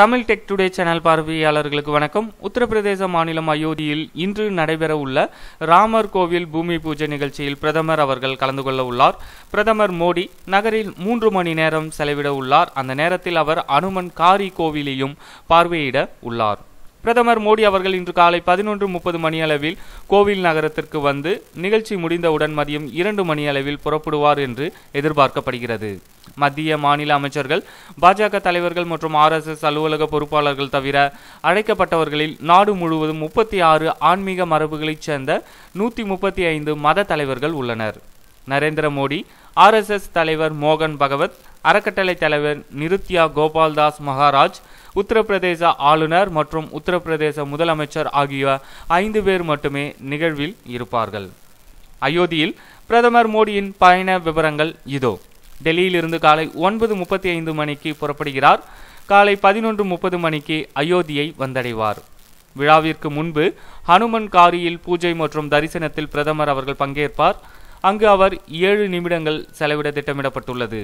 Tamil tech today channel பார்வையாளர்களுக்கு வணக்கம் உத்தரப்பிரதேச மாநிலம் அயோத்தியில் இன்று நடைபெற உள்ள ராமர் கோவில் பூமி பூஜை நிகழ்ச்சியில் பிரதமர் அவர்கள் கலந்து கொள்ள உள்ளார் பிரதமர் மோடி நகரில் மூன்று மணி நேரம் செலவிட உள்ளார் அந்த நேரத்தில் அவர் அனுமன் காரி கோவிலையும் பார்வையிட உள்ளார் பிரதமர் மோடி அவர்கள் இன்று காலை பதினொன்று முப்பது மணியளவில் கோவில் நகரத்திற்கு வந்து நிகழ்ச்சி முடிந்தவுடன் மதியம் இரண்டு மணியளவில் புறப்படுவார் என்று எதிர்பார்க்கப்படுகிறது மத்திய மாநில அமைச்சர்கள் பாஜக தலைவர்கள் மற்றும் ஆர்எஸ்எஸ் அலுவலக பொறுப்பாளர்கள் தவிர அழைக்கப்பட்டவர்களில் நாடு முழுவதும் முப்பத்தி ஆறு ஆன்மீக மரபுகளைச் சேர்ந்த நூற்றி முப்பத்தி ஐந்து மத தலைவர்கள் உள்ளனர் நரேந்திர மோடி ஆர்எஸ்எஸ் தலைவர் மோகன் பகவத் அறக்கட்டளை தலைவர் நிருத்யா கோபால்தாஸ் மகாராஜ் உத்தரப்பிரதேச ஆளுநர் மற்றும் உத்தரப்பிரதேச முதலமைச்சர் ஆகிய ஐந்து பேர் மட்டுமே நிகழ்வில் இருப்பார்கள் அயோத்தியில் பிரதமர் மோடியின் பயண விவரங்கள் இதோ டெல்லியிலிருந்து காலை ஒன்பது முப்பத்தி ஐந்து மணிக்கு புறப்படுகிறார் காலை பதினொன்று முப்பது மணிக்கு அயோத்தியை வந்தடைவார் விழாவிற்கு முன்பு ஹனுமன் காரியில் பூஜை மற்றும் தரிசனத்தில் பிரதமர் அவர்கள் பங்கேற்பார் அங்கு அவர் ஏழு நிமிடங்கள் செலவிட திட்டமிடப்பட்டுள்ளது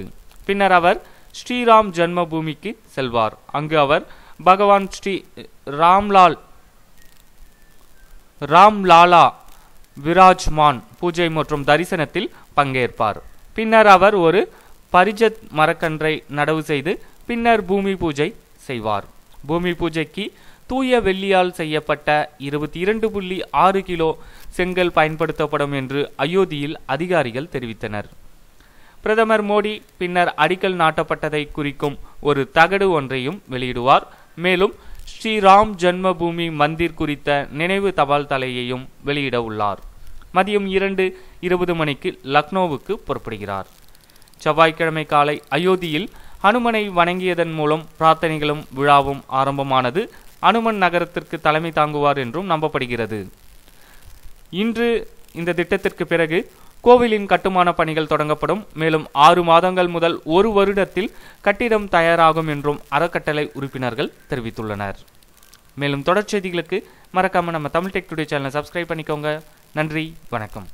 பின்னர் அவர் ஸ்ரீராம் ஜன்மபூமிக்கு செல்வார் அங்கு அவர் பகவான் ஸ்ரீ ராம்லால் ராம்லாலா விராஜ்மான் பூஜை மற்றும் தரிசனத்தில் பங்கேற்பார் பின்னர் அவர் ஒரு பரிஜத் மரக்கன்றை நடவு செய்து பின்னர் பூமி பூஜை செய்வார் பூமி பூஜைக்கு தூய வெள்ளியால் செய்யப்பட்ட இருபத்தி இரண்டு புள்ளி ஆறு கிலோ செங்கல் பயன்படுத்தப்படும் என்று அயோத்தியில் அதிகாரிகள் தெரிவித்தனர் பிரதமர் மோடி பின்னர் அடிக்கல் நாட்டப்பட்டதை குறிக்கும் ஒரு தகடு ஒன்றையும் வெளியிடுவார் மேலும் ஸ்ரீராம் ஜன்மபூமி மந்திர் குறித்த நினைவு தபால் தலையையும் வெளியிட உள்ளார் மதியம் இரண்டு இருபது மணிக்கு லக்னோவுக்கு புறப்படுகிறார் செவ்வாய்க்கிழமை காலை அயோத்தியில் ஹனுமனை வணங்கியதன் மூலம் பிரார்த்தனைகளும் விழாவும் ஆரம்பமானது அனுமன் நகரத்திற்கு தலைமை தாங்குவார் என்றும் நம்பப்படுகிறது இன்று இந்த திட்டத்திற்கு பிறகு கோவிலின் கட்டுமான பணிகள் தொடங்கப்படும் மேலும் ஆறு மாதங்கள் முதல் ஒரு வருடத்தில் கட்டிடம் தயாராகும் என்றும் அறக்கட்டளை உறுப்பினர்கள் தெரிவித்துள்ளனர் மேலும் தொடர்ச்செய்திகளுக்கு மறக்காமல் நம்ம தமிழ் டெக் டுடே சேனலை சப்ஸ்கிரைப் பண்ணிக்கோங்க நன்றி வணக்கம்